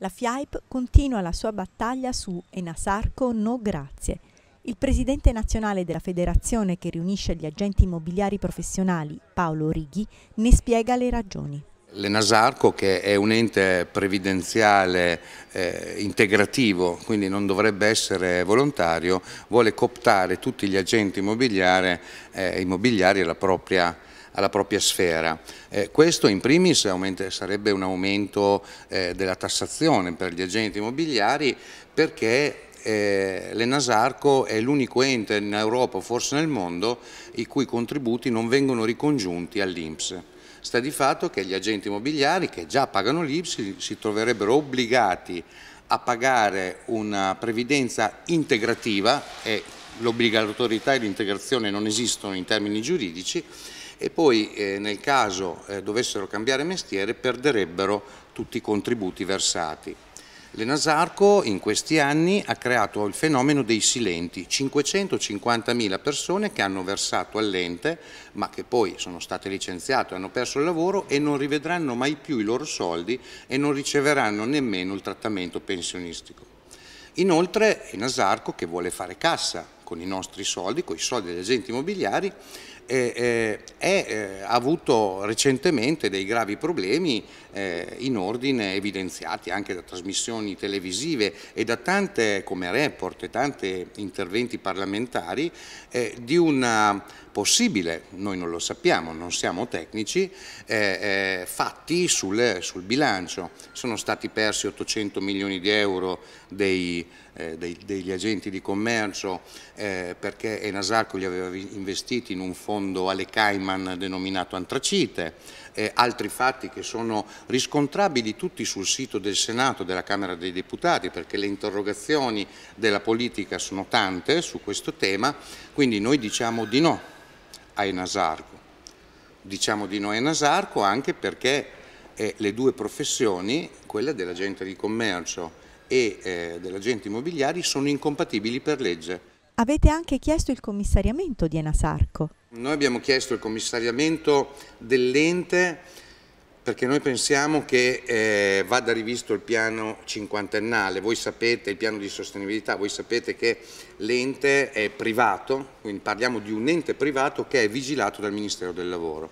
La FIAIP continua la sua battaglia su Enasarco No Grazie. Il presidente nazionale della federazione che riunisce gli agenti immobiliari professionali, Paolo Righi, ne spiega le ragioni. L'Enasarco che è un ente previdenziale eh, integrativo, quindi non dovrebbe essere volontario, vuole cooptare tutti gli agenti immobiliari, eh, immobiliari alla propria alla propria sfera. Eh, questo in primis aumenta, sarebbe un aumento eh, della tassazione per gli agenti immobiliari perché eh, l'Enasarco è l'unico ente in Europa, forse nel mondo, i cui contributi non vengono ricongiunti all'Inps. Sta di fatto che gli agenti immobiliari che già pagano l'Inps si troverebbero obbligati a pagare una previdenza integrativa e l'obbligatorietà e l'integrazione non esistono in termini giuridici e poi eh, nel caso eh, dovessero cambiare mestiere perderebbero tutti i contributi versati. L'Enasarco in questi anni ha creato il fenomeno dei silenti, 550.000 persone che hanno versato all'ente ma che poi sono state licenziate, hanno perso il lavoro e non rivedranno mai più i loro soldi e non riceveranno nemmeno il trattamento pensionistico. Inoltre Enasarco che vuole fare cassa con i nostri soldi, con i soldi degli agenti immobiliari, eh, eh, ha avuto recentemente dei gravi problemi eh, in ordine evidenziati anche da trasmissioni televisive e da tante, come report e tanti interventi parlamentari, eh, di una possibile, noi non lo sappiamo, non siamo tecnici, eh, eh, fatti sul, sul, bilancio. Sono stati persi 800 milioni di euro dei, dei, degli agenti di commercio, eh, perché Enasarco gli aveva investiti in un fondo alle Cayman denominato Antracite, eh, altri fatti che sono riscontrabili tutti sul sito del Senato, della Camera dei Deputati, perché le interrogazioni della politica sono tante su questo tema, quindi noi diciamo di no a Enasarco, diciamo di no a Enasarco anche perché eh, le due professioni, quella dell'agente di commercio e eh, dell'agente immobiliare, sono incompatibili per legge avete anche chiesto il commissariamento di Enasarco. Noi abbiamo chiesto il commissariamento dell'ente perché noi pensiamo che eh, vada rivisto il piano cinquantennale, voi sapete, il piano di sostenibilità, voi sapete che l'ente è privato, quindi parliamo di un ente privato che è vigilato dal Ministero del Lavoro.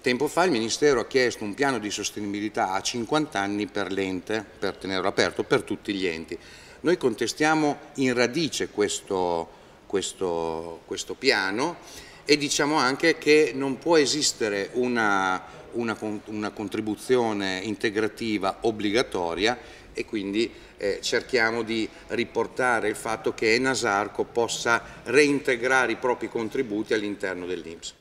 Tempo fa il Ministero ha chiesto un piano di sostenibilità a 50 anni per l'ente, per tenerlo aperto, per tutti gli enti. Noi contestiamo in radice questo, questo, questo piano e diciamo anche che non può esistere una una, una contribuzione integrativa obbligatoria e quindi eh, cerchiamo di riportare il fatto che Enasarco possa reintegrare i propri contributi all'interno dell'Inps.